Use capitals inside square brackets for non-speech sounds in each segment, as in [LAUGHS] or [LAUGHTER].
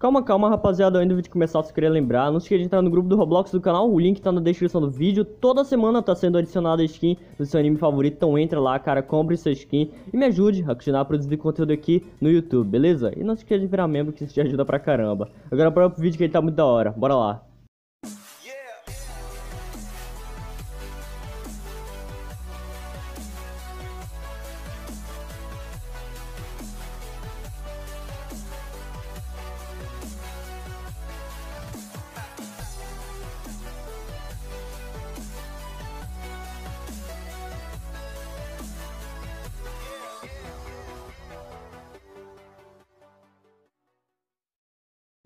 Calma, calma, rapaziada, antes de começar, se queria lembrar, não se esqueça de entrar no grupo do Roblox do canal, o link tá na descrição do vídeo. Toda semana tá sendo adicionada skin do seu anime favorito, então entra lá, cara, compre sua skin e me ajude a continuar a produzir conteúdo aqui no YouTube, beleza? E não se esqueça de virar membro que isso te ajuda pra caramba. Agora para o vídeo que ele tá muito da hora, bora lá.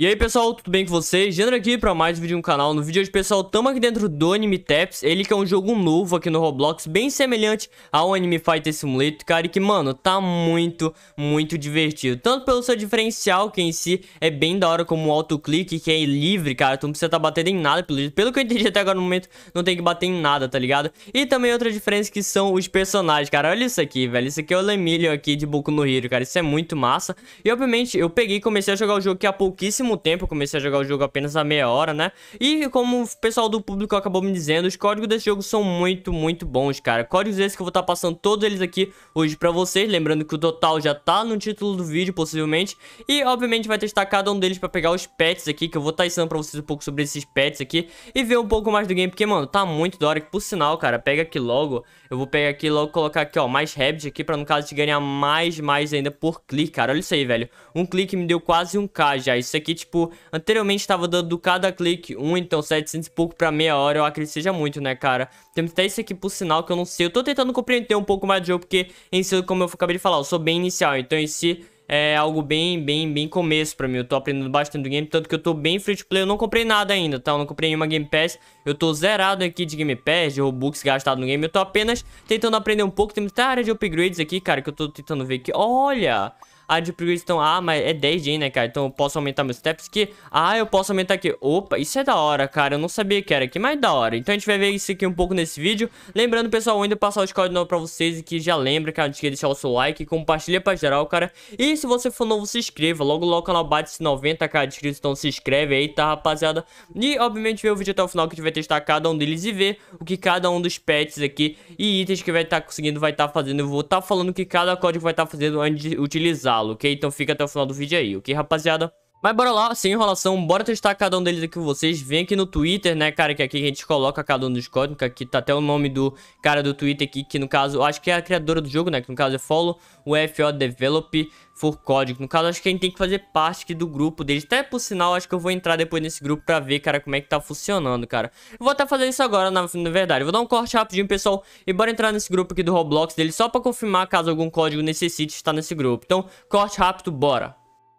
E aí pessoal, tudo bem com vocês? Gênero aqui para mais um vídeo no canal. No vídeo de hoje, pessoal, tamo aqui dentro do Anime Taps, ele que é um jogo novo aqui no Roblox, bem semelhante ao Anime Fighter Simulator, cara, e que, mano, tá muito, muito divertido. Tanto pelo seu diferencial, que em si é bem da hora como o autoclique, que é livre, cara, tu não precisa tá batendo em nada, pelo, pelo que eu entendi até agora no momento, não tem que bater em nada, tá ligado? E também outra diferença que são os personagens, cara, olha isso aqui, velho, isso aqui é o Lemillion aqui de Boku no Hero, cara, isso é muito massa. E obviamente, eu peguei e comecei a jogar o jogo que há pouquíssimo pouquíssimo tempo, comecei a jogar o jogo apenas a meia hora, né? E como o pessoal do público acabou me dizendo, os códigos desse jogo são muito, muito bons, cara. Códigos esses que eu vou estar tá passando todos eles aqui hoje pra vocês, lembrando que o total já tá no título do vídeo, possivelmente. E, obviamente, vai testar cada um deles pra pegar os pets aqui, que eu vou estar tá ensinando pra vocês um pouco sobre esses pets aqui e ver um pouco mais do game, porque, mano, tá muito da hora, que por sinal, cara, pega aqui logo, eu vou pegar aqui logo, colocar aqui, ó, mais rabbit aqui, pra no caso te ganhar mais, mais ainda por clique, cara, olha isso aí, velho. Um clique me deu quase um k já, isso aqui, tipo, anteriormente tava dando cada clique um, então 700 e pouco pra meia hora, eu acredito que seja muito, né, cara? Temos até isso aqui por sinal que eu não sei. Eu tô tentando compreender um pouco mais do jogo, porque em si, como eu acabei de falar, eu sou bem inicial, então em si é algo bem, bem, bem começo pra mim. Eu tô aprendendo bastante do game, tanto que eu tô bem free to play. Eu não comprei nada ainda, tá? Eu não comprei nenhuma Game Pass. Eu tô zerado aqui de Game Pass, de Robux gastado no game. Eu tô apenas tentando aprender um pouco. Tem muita área de upgrades aqui, cara, que eu tô tentando ver aqui. Olha! A de upgrades estão... Ah, mas é 10 de né, cara? Então eu posso aumentar meus steps aqui. Ah, eu posso aumentar aqui. Opa, isso é da hora, cara. Eu não sabia que era aqui, mas é da hora. Então a gente vai ver isso aqui um pouco nesse vídeo. Lembrando, pessoal, ainda passar o discord novo pra vocês e que Já lembra, cara, de que deixar o seu like. Compartilha pra geral, cara. E se você for novo, se inscreva. Logo, logo o canal bate 90, cara, de inscritos. Então se inscreve aí, tá, rapaziada? E, obviamente, vê o vídeo até o final que tiver vai testar cada um deles e ver o que cada um dos pets aqui e itens que vai estar tá conseguindo vai estar tá fazendo. Eu vou estar tá falando o que cada código vai estar tá fazendo antes de utilizá-lo, ok? Então fica até o final do vídeo aí, ok, rapaziada? Mas bora lá, sem enrolação, bora testar cada um deles aqui com vocês. Vem aqui no Twitter, né, cara, que aqui a gente coloca cada um dos códigos. Aqui tá até o nome do cara do Twitter aqui, que no caso, acho que é a criadora do jogo, né, que no caso é Follow, o FO Develop for Código. No caso, acho que a gente tem que fazer parte aqui do grupo deles. Até por sinal, acho que eu vou entrar depois nesse grupo pra ver, cara, como é que tá funcionando, cara. Eu vou até fazer isso agora, na, na verdade. vou dar um corte rapidinho, pessoal, e bora entrar nesse grupo aqui do Roblox dele, só pra confirmar caso algum código necessite estar nesse grupo. Então, corte rápido, bora.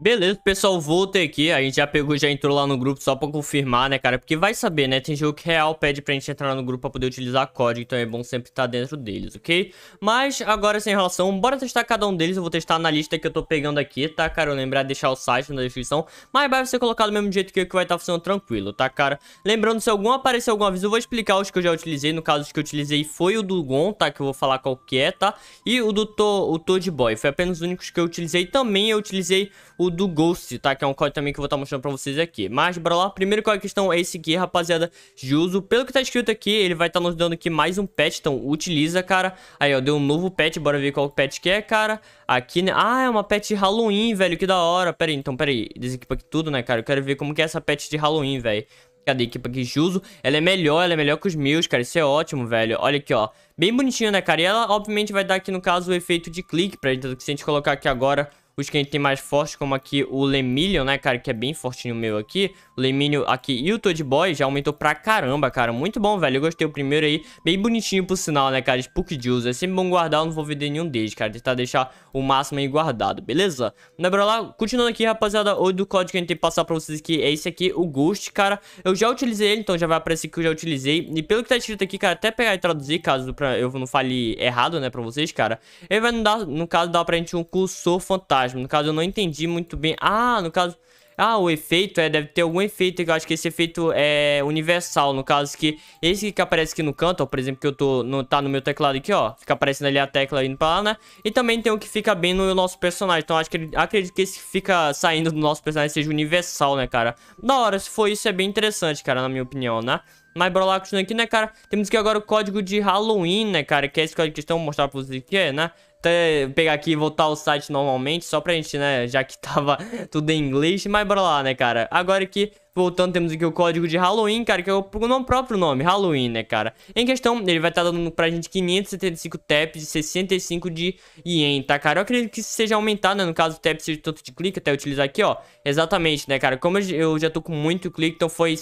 Beleza, pessoal, voltei aqui. A gente já pegou, já entrou lá no grupo só pra confirmar, né, cara? Porque vai saber, né? Tem jogo que real pede pra gente entrar no grupo pra poder utilizar código, então é bom sempre estar tá dentro deles, ok? Mas agora, sem relação, bora testar cada um deles. Eu vou testar na lista que eu tô pegando aqui, tá, cara? Eu lembrar de deixar o site na descrição. Mas vai ser colocado do mesmo jeito que eu, que vai estar tá funcionando tranquilo, tá, cara? Lembrando, se algum aparecer algum aviso, eu vou explicar os que eu já utilizei. No caso, os que eu utilizei foi o do Gon, tá? Que eu vou falar qual que é, tá? E o do to, o Toad Boy. Foi apenas os únicos que eu utilizei. Também eu utilizei o do Ghost, tá? Que é um código também que eu vou estar tá mostrando pra vocês aqui. Mas, bora lá. Primeiro código que estão é esse aqui, rapaziada, de uso. Pelo que tá escrito aqui, ele vai estar tá nos dando aqui mais um pet, então utiliza, cara. Aí, ó, deu um novo pet, bora ver qual pet que é, cara. Aqui, né? Ah, é uma pet Halloween, velho, que da hora. Pera aí, então, pera aí. Desequipa aqui tudo, né, cara? Eu quero ver como que é essa pet de Halloween, velho. Cadê a equipa aqui Juso? Ela é melhor, ela é melhor que os meus, cara. Isso é ótimo, velho. Olha aqui, ó. Bem bonitinho, né, cara? E ela, obviamente, vai dar aqui, no caso, o efeito de clique. Pra gente, se a gente colocar aqui agora os que a gente tem mais fortes, como aqui o Lemillion, né, cara, que é bem fortinho meu aqui. O Lemillion aqui e o Toad Boy já aumentou pra caramba, cara. Muito bom, velho. Eu gostei o primeiro aí, bem bonitinho por sinal, né, cara, Spook Juice. É sempre bom guardar, eu não vou vender nenhum deles, cara. Tentar deixar o máximo aí guardado, beleza? Né, bora lá? Continuando aqui, rapaziada, o do código que a gente tem que passar pra vocês aqui é esse aqui, o Ghost, cara. Eu já utilizei ele, então já vai aparecer que eu já utilizei. E pelo que tá escrito aqui, cara, até pegar e traduzir, caso pra eu não fale errado, né, pra vocês, cara. Ele vai, não dar, no caso, dar pra gente um cursor fantástico fantasma. No caso, eu não entendi muito bem. Ah, no caso... Ah, o efeito, é, deve ter algum efeito, que eu acho que esse efeito é universal, no caso que esse que aparece aqui no canto, ó, por exemplo, que eu tô, no, tá no meu teclado aqui, ó, fica aparecendo ali a tecla indo pra lá, né, e também tem o que fica bem no nosso personagem, então acho que, acredito que esse que fica saindo do nosso personagem seja universal, né, cara, da hora, se for isso é bem interessante, cara, na minha opinião, né. Mas bora lá, continuando aqui, né, cara? Temos aqui agora o código de Halloween, né, cara? Que é esse código que estão mostrando pra vocês aqui, é, né? Até pegar aqui e voltar ao site normalmente, só pra gente, né, já que [LAUGHS] tava tudo em inglês. Mas bora lá, né, cara? Agora aqui Voltando, temos aqui o código de Halloween, cara, que é o nome próprio nome, Halloween, né, cara? Em questão, ele vai estar tá dando pra gente 575 taps e 65 de ien, tá, cara? Eu acredito que isso seja aumentado, né? No caso, o tap seja tanto de clique, até utilizar aqui, ó. Exatamente, né, cara? Como eu já tô com muito clique, então foi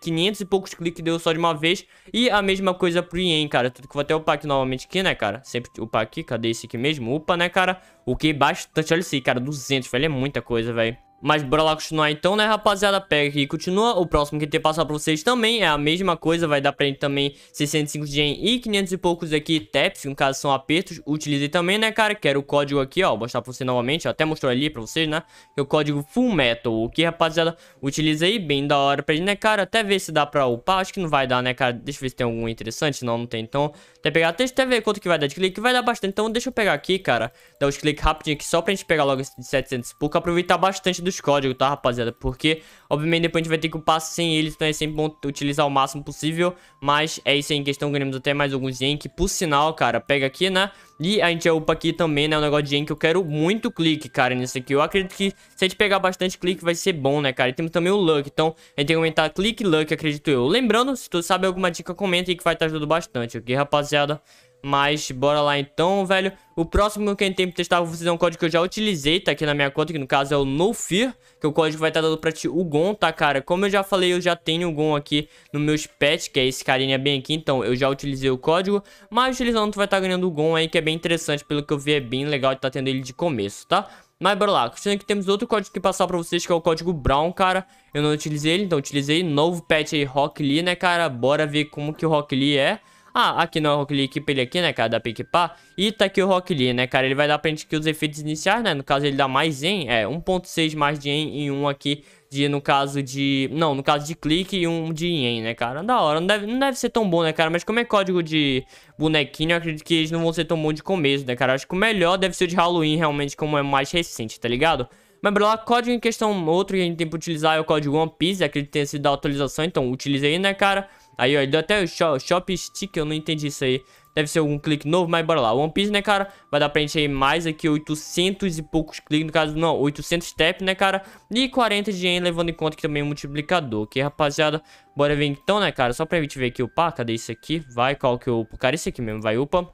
500 e poucos cliques deu só de uma vez. E a mesma coisa pro ien, cara. Tudo que eu vou até upar aqui novamente aqui, né, cara? Sempre upar aqui, cadê esse aqui mesmo? Upa, né, cara? O que bastante, olha isso aí, cara, 200, velho, é muita coisa, velho. Mas bora lá continuar então, né, rapaziada? Pega aqui e continua. O próximo que ter passar pra vocês também é a mesma coisa. Vai dar pra ele também 605 de gen e 500 e poucos aqui taps, no caso são apertos. Utilizei também, né, cara? Quero o código aqui, ó. Vou mostrar pra você novamente. até mostrou ali pra vocês, né? Que é o código Full Metal. O que, rapaziada? Utilizei bem da hora pra ele, né, cara? Até ver se dá pra upar. Acho que não vai dar, né, cara? Deixa eu ver se tem algum interessante. Não, não tem. Então, até pegar até, até ver quanto que vai dar de clique. Vai dar bastante. Então, deixa eu pegar aqui, cara. Dar os cliques rapidinho aqui só pra gente pegar logo esse de 700 e pouco. Aproveitar bastante do dos códigos, tá, rapaziada? Porque, obviamente, depois a gente vai ter que upar sem eles, então é sempre bom utilizar o máximo possível. Mas é isso aí, em questão ganhamos até mais alguns Yank, por sinal, cara, pega aqui, né? E a gente upa aqui também, né, o um negócio de Yank, eu quero muito clique, cara, nisso aqui. Eu acredito que se a gente pegar bastante clique vai ser bom, né, cara? E temos também o Luck, então a gente tem que aumentar clique e Luck, acredito eu. Lembrando, se tu sabe alguma dica, comenta aí que vai estar ajudando bastante, ok, rapaziada? Mas bora lá então, velho. O próximo que a gente tem pra testar, vou fazer um código que eu já utilizei, tá aqui na minha conta, que no caso é o NoFear, que o código vai estar tá dando pra ti o Gon, tá, cara? Como eu já falei, eu já tenho o Gon aqui no meus pets, que é esse carinha bem aqui, então eu já utilizei o código, mas utilizando tu vai estar tá ganhando o Gon aí, que é bem interessante, pelo que eu vi é bem legal de tá tendo ele de começo, tá? Mas bora lá, continuando que temos outro código que passar pra vocês, que é o código Brown, cara. Eu não utilizei ele, então utilizei novo pet aí, Rock Lee, né, cara? Bora ver como que o Rock Lee é. Ah, aqui não é o Rock Lee, equipe ele aqui, né, cara, da Pickpah. E tá aqui o Rock Lee, né, cara, ele vai dar pra gente aqui os efeitos iniciais, né, no caso ele dá mais em, é, 1.6 mais de em e 1 aqui de, no caso de... Não, no caso de clique e um de ien, né, cara? Da hora, não deve, não deve ser tão bom, né, cara? Mas como é código de bonequinho, eu acredito que eles não vão ser tão bons de começo, né, cara? Acho que o melhor deve ser o de Halloween, realmente, como é mais recente, tá ligado? Mas, lá, código em questão, outro que a gente tem pra utilizar é o código One Piece, acredito que tenha sido da atualização, então utilize aí, né, cara? Aí, ó, ele deu até shop, shop stick, eu não entendi isso aí. Deve ser algum clique novo, mas bora lá. One Piece, né, cara? Vai dar pra gente aí mais aqui 800 e poucos cliques, no caso, não, 800 step, né, cara? E 40 de yen, levando em conta que também é um multiplicador, ok, rapaziada? Bora ver então, né, cara? Só pra gente ver aqui, upar, cadê esse aqui? Vai, qual que eu... É cara, esse aqui mesmo, vai, upa.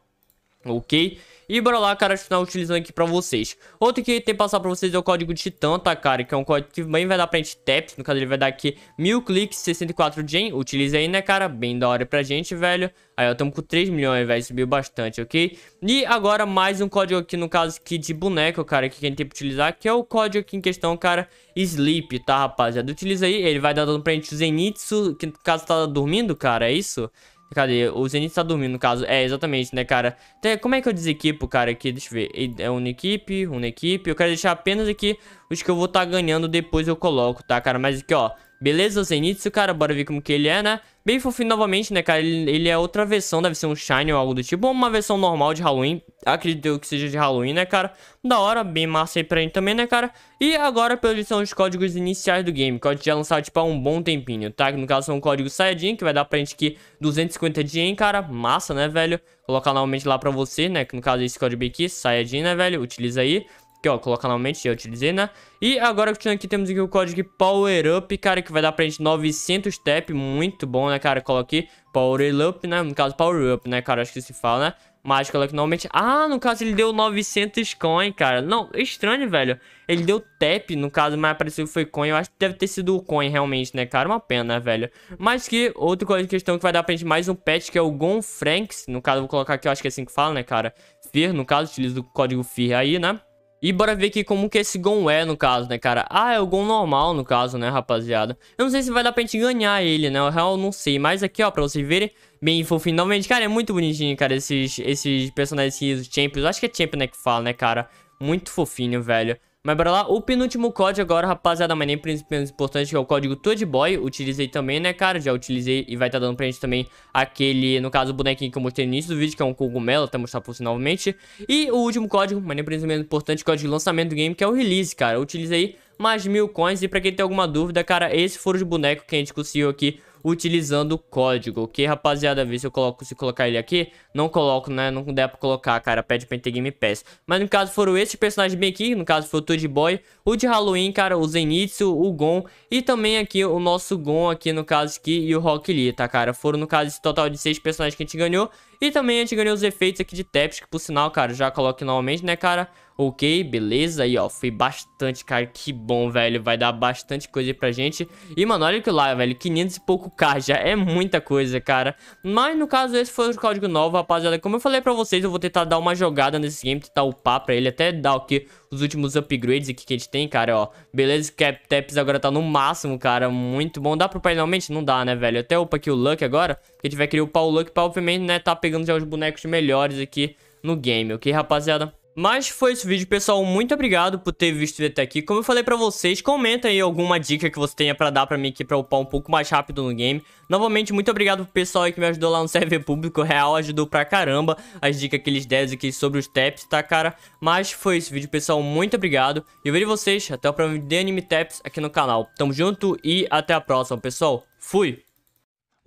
Ok? E bora lá, cara, continuar utilizando aqui pra vocês. Outro que tem que passar pra vocês é o código Titã, tá, cara? Que é um código que também vai dar pra gente taps. No caso, ele vai dar aqui mil cliques, 64 gen. Utilize aí, né, cara? Bem da hora pra gente, velho. Aí, ó, tamo com 3 milhões, velho. Subiu bastante, ok? E agora, mais um código aqui, no caso, aqui de boneco, cara, que a gente tem que utilizar. Que é o código aqui em questão, cara, Sleep, tá, rapaziada? Utiliza aí, ele vai dar dano pra gente o Zenitsu, que no caso tá dormindo, cara, é isso? Cadê? O Zenith tá dormindo, no caso. É, exatamente, né, cara? Então, como é que eu desequipo, cara, aqui? Deixa eu ver. É uma equipe, uma equipe. Eu quero deixar apenas aqui os que eu vou estar tá ganhando depois eu coloco, tá, cara? Mas aqui, ó. Beleza, Zenitsu, cara, bora ver como que ele é, né? Bem fofinho novamente, né, cara? Ele, ele, é outra versão, deve ser um Shine ou algo do tipo, ou uma versão normal de Halloween. Acredito que seja de Halloween, né, cara? Da hora, bem massa aí pra gente também, né, cara? E agora, pelo jeito, são os códigos iniciais do game. Código já lançado, tipo, há um bom tempinho, tá? Que no caso são códigos Saiyajin, que vai dar pra gente aqui 250 de yen, cara. Massa, né, velho? Colocar novamente lá pra você, né? Que no caso é esse código aqui, Saiyajin, né, velho? Utiliza aí que ó, colocar novamente, já utilizei, né? E agora, que aqui, temos aqui o código Power Up, cara, que vai dar pra gente 900 tap, muito bom, né, cara? Coloquei Power Up, né? No caso, Power Up, né, cara? Acho que se fala, né? Mas coloquei novamente... Ah, no caso, ele deu 900 coin, cara. Não, é estranho, velho. Ele deu tap, no caso, mas apareceu que foi coin. Eu acho que deve ter sido o coin, realmente, né, cara? Uma pena, né, velho. Mas que, outra coisa de questão que vai dar pra gente mais um pet, que é o Gon Franks. No caso, vou colocar aqui, eu acho que é assim que fala, né, cara? FIR, no caso, utiliza o código FIR aí, né? E bora ver aqui como que esse Gon é, no caso, né, cara? Ah, é o Gon normal, no caso, né, rapaziada? Eu não sei se vai dar pra gente ganhar ele, né? Eu real não sei. Mas aqui, ó, pra vocês verem, bem fofinho. Novamente, cara, é muito bonitinho, cara, esses, esses personagens, os Champions. Acho que é Champion, né, que fala, né, cara? Muito fofinho, velho. Mas bora lá, o penúltimo código agora, rapaziada, mas nem menos importante, que é o código Toadboy, utilizei também, né, cara, já utilizei e vai estar tá dando pra gente também aquele, no caso, o bonequinho que eu mostrei no início do vídeo, que é um cogumelo, até mostrar pra você novamente, e o último código, mas nem menos importante, código de lançamento do game, que é o Release, cara, utilizei mais mil coins, e pra quem tem alguma dúvida, cara, esse foram os bonecos que a gente conseguiu aqui utilizando código, ok, rapaziada? Vê se eu coloco, se colocar ele aqui. Não coloco, né? Não der pra colocar, cara. Pede pra ter Game Pass. Mas no caso foram esses personagens bem aqui. No caso foi o Toad Boy, o de Halloween, cara, o Zenitsu, o Gon. E também aqui o nosso Gon aqui, no caso aqui, e o Rock Lee, tá, cara? Foram, no caso, esse total de seis personagens que a gente ganhou. E também a gente ganhou os efeitos aqui de taps, que por sinal, cara, já coloquei novamente, né, cara? Ok, beleza, aí ó, foi bastante, cara, que bom, velho, vai dar bastante coisa aí pra gente E, mano, olha que lá, velho, 500 e pouco K já é muita coisa, cara Mas, no caso, esse foi o código novo, rapaziada Como eu falei pra vocês, eu vou tentar dar uma jogada nesse game, tentar upar pra ele Até dar o que os últimos upgrades aqui que a gente tem, cara, ó. Beleza, Cap Taps agora tá no máximo, cara. Muito bom. Dá pro pai realmente? Não dá, né, velho? Até upa aqui o Luck agora, que a gente vai querer upar o Luck pra, obviamente, né, tá pegando já os bonecos melhores aqui no game, ok, rapaziada? Mas foi esse vídeo, pessoal. Muito obrigado por ter visto até aqui. Como eu falei pra vocês, comenta aí alguma dica que você tenha pra dar pra mim aqui pra upar um pouco mais rápido no game. Novamente, muito obrigado pro pessoal aí que me ajudou lá no [LAUGHS] server público. Real ajudou pra caramba as dicas que eles deram aqui sobre os taps, tá, cara? Mas foi esse vídeo, pessoal. Muito obrigado. E eu vejo vocês até o próximo de Anime Taps aqui no canal. Tamo junto e até a próxima, pessoal. Fui!